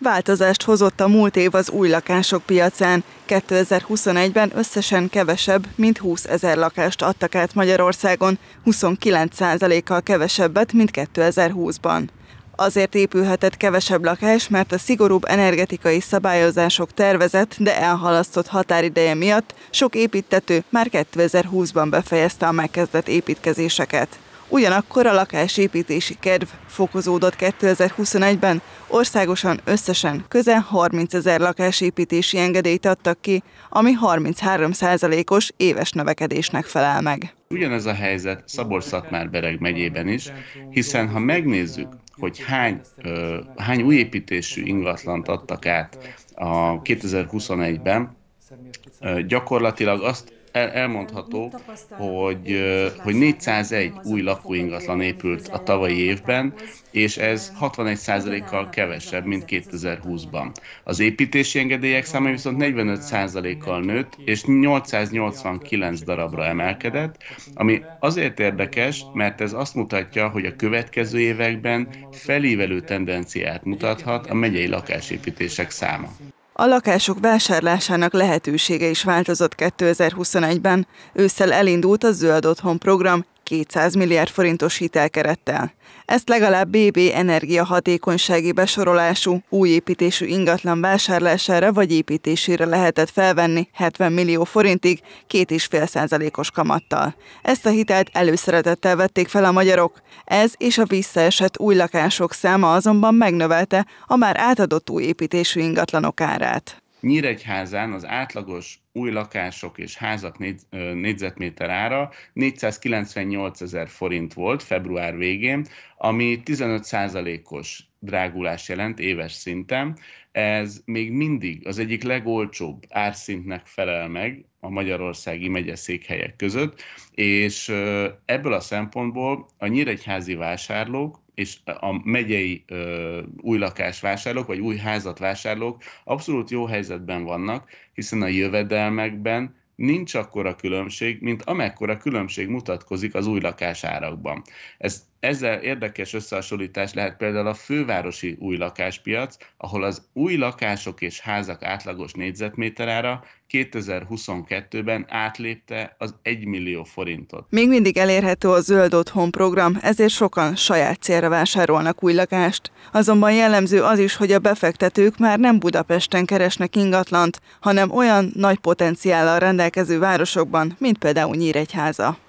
Változást hozott a múlt év az új lakások piacán. 2021-ben összesen kevesebb, mint 20 ezer lakást adtak át Magyarországon, 29%-kal kevesebbet, mint 2020-ban. Azért épülhetett kevesebb lakás, mert a szigorúbb energetikai szabályozások tervezett, de elhalasztott határideje miatt sok építető már 2020-ban befejezte a megkezdett építkezéseket. Ugyanakkor a lakásépítési kedv fokozódott 2021-ben, országosan összesen közel 30 ezer lakásépítési engedélyt adtak ki, ami 33 os éves növekedésnek felel meg. Ugyanez a helyzet Szaborszatmár-Bereg megyében is, hiszen ha megnézzük, hogy hány, ö, hány újépítésű ingatlant adtak át a 2021-ben, gyakorlatilag azt el, elmondható, hogy, hogy 401 új lakóingatlan épült a tavalyi évben, és ez 61%-kal kevesebb, mint 2020-ban. Az építési engedélyek száma viszont 45%-kal nőtt, és 889 darabra emelkedett, ami azért érdekes, mert ez azt mutatja, hogy a következő években felívelő tendenciát mutathat a megyei lakásépítések száma. A lakások vásárlásának lehetősége is változott 2021-ben. Ősszel elindult a Zöld Otthon program 200 milliárd forintos hitelkerettel. Ezt legalább BB energia hatékonysági besorolású, újépítésű ingatlan vásárlására vagy építésére lehetett felvenni 70 millió forintig 25 százalékos kamattal. Ezt a hitelt előszeretettel vették fel a magyarok. Ez és a visszaesett új lakások száma azonban megnövelte a már átadott újépítésű ingatlanok árát. Nyíregyházán az átlagos új lakások és házak négyzetméter ára 498 ezer forint volt február végén, ami 15%-os drágulás jelent éves szinten. Ez még mindig az egyik legolcsóbb árszintnek felel meg a magyarországi megyeszékhelyek között, és ebből a szempontból a nyíregyházi vásárlók és a megyei ö, új lakásvásárlók vásárlók, vagy új házat vásárlók abszolút jó helyzetben vannak, hiszen a jövedelmekben nincs akkora különbség, mint amekkora különbség mutatkozik az új lakásárakban. Ez ezzel érdekes összehasonlítás lehet például a fővárosi új lakáspiac, ahol az új lakások és házak átlagos négyzetméterára 2022-ben átlépte az 1 millió forintot. Még mindig elérhető a Zöld Otthon program, ezért sokan saját célra vásárolnak új lakást. Azonban jellemző az is, hogy a befektetők már nem Budapesten keresnek ingatlant, hanem olyan nagy potenciállal rendelkező városokban, mint például Nyíregyháza.